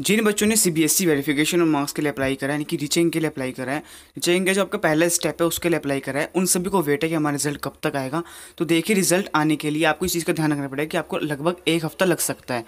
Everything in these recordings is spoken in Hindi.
जिन बच्चों ने C B S E verification और मार्क्स के लिए अप्लाई करा है यानी कि रीचिंग के लिए अप्लाई करा है रीचिंग का जो आपका पहला स्टेप है उसके लिए अप्लाई करा है उन सभी को वेट है कि हमारा रिजल्ट कब तक आएगा तो देखिए रिजल्ट आने के लिए आपको इस चीज़ का ध्यान रखना पड़ेगा कि आपको लगभग एक हफ्ता लग सकता है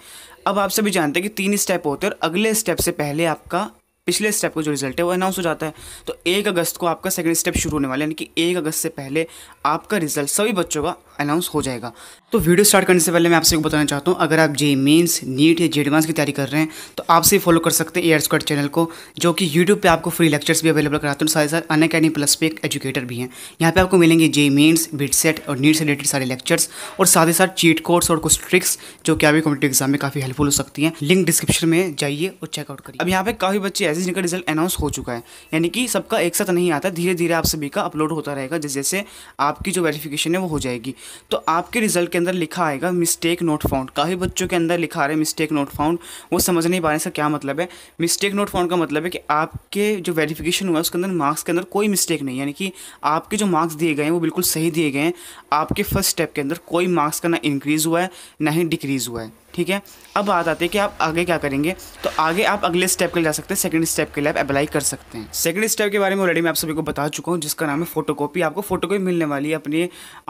अब आप सभी जानते हैं कि तीन स्टेप होते हैं और अगले स्टेप से पहले आपका पिछले स्टेप का जो रिजल्ट है वो अनाउंस हो जाता है तो एक अगस्त को आपका सेकंड स्टेप शुरू होने वाला है यानी कि एक अगस्त से पहले आपका रिजल्ट सभी बच्चों का अनाउंस हो जाएगा तो वीडियो स्टार्ट करने से पहले मैं आपसे बताना चाहता हूँ अगर आप जे मेन्स नीट या जे एडवांस की तैयारी कर रहे हैं तो आपसे फॉलो कर सकते हैं एयर स्क्वाड चैनल को जो कि यूट्यूब पे आपको फ्री लेक्चर्स भी अवेलेबल कराते हैं साथ ही साथ अन अकेडमी प्लस पे एक एजुकेटर भी हैं यहाँ पे आपको मिलेंगे जे मेन्स बिट सेट और नीट से रिलेटेड सारे लेक्चर्स और साथ ही साथ चीट कोर्स और कुछ ट्रिक्स जो कि आपकी कॉम्पिटेटिव एग्जाम में काफ़ी हेल्पफुल हो सकती है लिंक डिस्क्रिप्शन में जाइए और चेकआउट करिए अब यहाँ पे काफ़ी बच्चे ऐसे जिनका रिजल्ट अनाउंस हो चुका है यानी कि सबका एक साथ नहीं आता धीरे धीरे आप सभी का अपलोड होता रहेगा जैसे आपकी जो वेरिफिकेशन है वो हो जाएगी तो आपके रिजल्ट के अंदर लिखा आएगा मिस्टेक नोट फाउंड काफ़ी बच्चों के अंदर लिखा आ रहा है मिस्टेक नोट फाउंड वो समझ नहीं पा रहे इसका क्या मतलब है मिस्टेक नोट फाउंड का मतलब है कि आपके जो वेरिफिकेशन हुआ है उसके अंदर मार्क्स के अंदर कोई मिस्टेक नहीं यानी कि आपके जो मार्क्स दिए गए हैं वो बिल्कुल सही दिए गए हैं आपके फर्स्ट स्टेप के अंदर कोई मार्क्स का ना इंक्रीज़ हुआ है ना ही डिक्रीज़ हुआ है ठीक है अब बात आती है कि आप आगे क्या करेंगे तो आगे आप अगले स्टेप के लिए जा सकते हैं सेकंड स्टेप के लिए आप अप्लाई कर सकते हैं सेकंड स्टेप के बारे में ऑलरेडी मैं आप सभी को बता चुका हूँ जिसका नाम है फोटोकॉपी आपको फोटोकॉपी मिलने वाली है अपने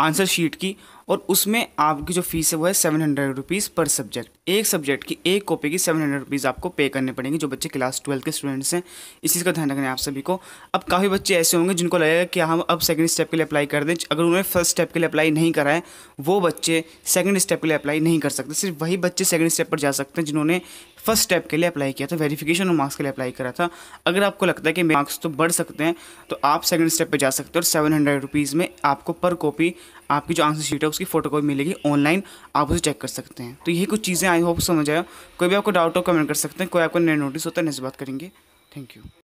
आंसर शीट की और उसमें आपकी जो फीस है वो है सेवन हंड्रेड रुपीज़ पर सब्जेक्ट एक सब्जेक्ट की एक कॉपी की सेवन हंड्रेड रुपीज़ आपको पे करने पड़ेंगे जो बच्चे क्लास ट्वेल्थ के स्टूडेंट्स हैं इस चीज़ का ध्यान रखना है आप सभी को अब काफ़ी बच्चे ऐसे होंगे जिनको लगेगा कि हम हाँ, अब सेकेंड स्टेप के लिए अप्लाई कर दें अगर उन्होंने फर्स्ट स्टेप के लिए अप्लाई नहीं कराए वो बच्चे सेकेंड स्टेप के लिए अप्लाई नहीं कर सकते सिर्फ वही बच्चे सेकेंड स्टेप पर जा सकते हैं जिन्होंने फर्स्ट स्टेप के लिए अप्लाई किया था वेरिफिकेशन और मार्क्स के लिए अप्लाई करा था अगर आपको लगता है कि मार्क्स तो बढ़ सकते हैं तो आप सेकंड स्टेप पे जा सकते हो और सेवन हंड्रेड रुपीज़ में आपको पर कॉपी आपकी जो आंसर शीट है उसकी फोटो कॉपी मिलेगी ऑनलाइन आप उसे चेक कर सकते हैं तो यही कुछ चीज़ें आई होप समझ आया कोई भी आपको डाउट हो कमेंट कर सकते हैं कोई आपको नया नोटिस होता है नेक्स्ट बात करेंगे थैंक यू